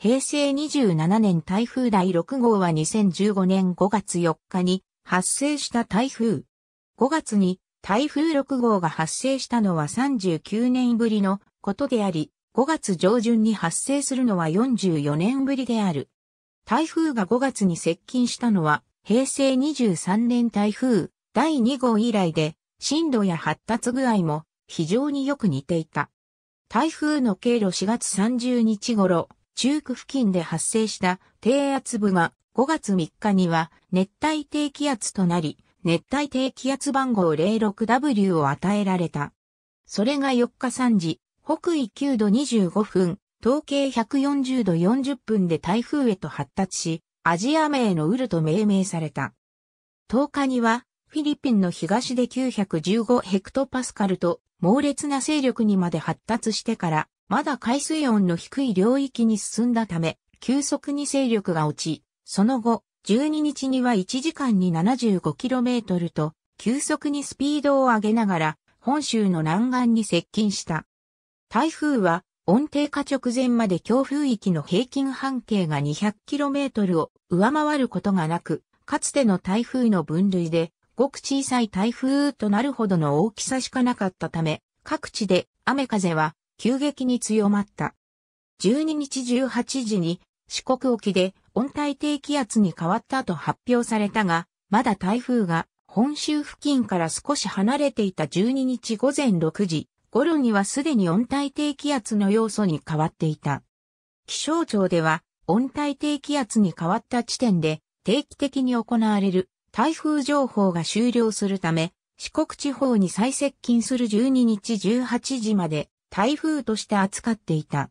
平成27年台風第6号は2015年5月4日に発生した台風。5月に台風6号が発生したのは39年ぶりのことであり、5月上旬に発生するのは44年ぶりである。台風が5月に接近したのは平成23年台風第2号以来で、震度や発達具合も非常によく似ていた。台風の経路4月30日頃、中区付近で発生した低圧部が5月3日には熱帯低気圧となり、熱帯低気圧番号 06W を与えられた。それが4日3時、北緯9度25分、統計140度40分で台風へと発達し、アジア名のウルと命名された。10日には、フィリピンの東で915ヘクトパスカルと猛烈な勢力にまで発達してから、まだ海水温の低い領域に進んだため、急速に勢力が落ち、その後、12日には1時間に 75km と、急速にスピードを上げながら、本州の南岸に接近した。台風は、温低下直前まで強風域の平均半径が 200km を上回ることがなく、かつての台風の分類で、ごく小さい台風となるほどの大きさしかなかったため、各地で雨風は急激に強まった。12日18時に四国沖で温帯低気圧に変わったと発表されたが、まだ台風が本州付近から少し離れていた12日午前6時頃にはすでに温帯低気圧の要素に変わっていた。気象庁では温帯低気圧に変わった地点で定期的に行われる台風情報が終了するため、四国地方に最接近する12日18時まで台風として扱っていた。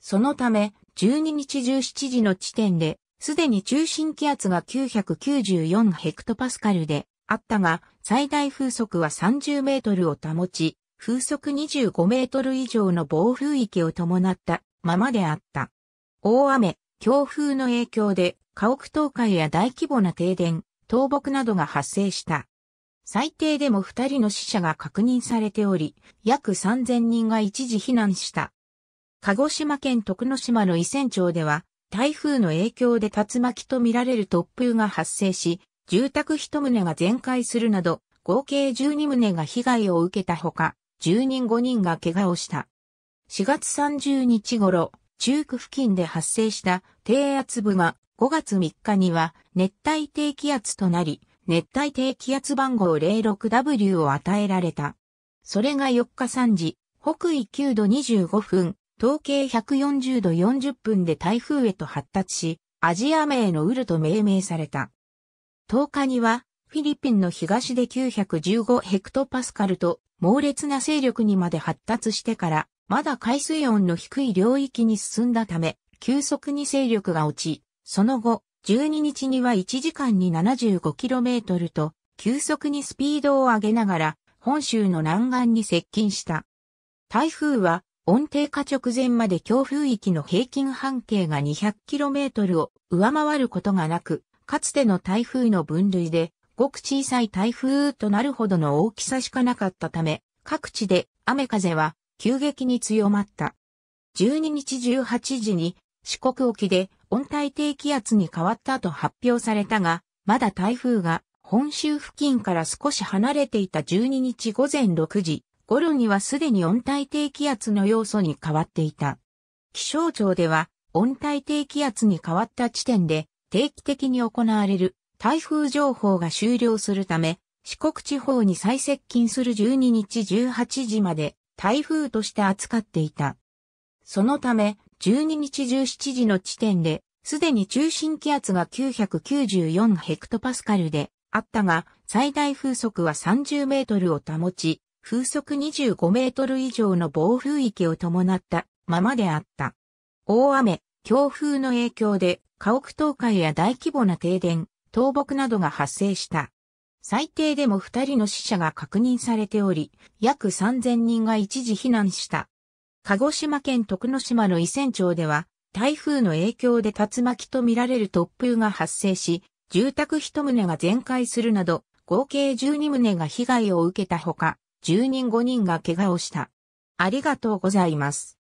そのため、12日17時の地点で、すでに中心気圧が994ヘクトパスカルであったが、最大風速は30メートルを保ち、風速25メートル以上の暴風域を伴ったままであった。大雨、強風の影響で、家屋倒壊や大規模な停電、倒木などが発生した。最低でも2人の死者が確認されており、約3000人が一時避難した。鹿児島県徳之島の伊仙町では、台風の影響で竜巻とみられる突風が発生し、住宅1棟が全壊するなど、合計12棟が被害を受けたほか、住人5人が怪我をした。4月30日頃、中区付近で発生した低圧部が5月3日には熱帯低気圧となり、熱帯低気圧番号 06W を与えられた。それが4日3時、北緯9度25分、統計140度40分で台風へと発達し、アジア名のウルと命名された。10日には、フィリピンの東で915ヘクトパスカルと猛烈な勢力にまで発達してから、まだ海水温の低い領域に進んだため、急速に勢力が落ち、その後、12日には1時間に 75km と、急速にスピードを上げながら、本州の南岸に接近した。台風は、温低下直前まで強風域の平均半径が 200km を上回ることがなく、かつての台風の分類で、ごく小さい台風となるほどの大きさしかなかったため、各地で雨風は急激に強まった。12日18時に四国沖で温帯低気圧に変わったと発表されたが、まだ台風が本州付近から少し離れていた12日午前6時頃にはすでに温帯低気圧の要素に変わっていた。気象庁では温帯低気圧に変わった地点で定期的に行われる台風情報が終了するため、四国地方に最接近する12日18時まで台風として扱っていた。そのため、12日17時の地点ですでに中心気圧が994ヘクトパスカルであったが、最大風速は30メートルを保ち、風速25メートル以上の暴風域を伴ったままであった。大雨、強風の影響で家屋倒壊や大規模な停電、倒木などが発生した。最低でも二人の死者が確認されており、約3000人が一時避難した。鹿児島県徳之島の伊仙町では、台風の影響で竜巻とみられる突風が発生し、住宅一棟が全壊するなど、合計12棟が被害を受けたほか、住人5人が怪我をした。ありがとうございます。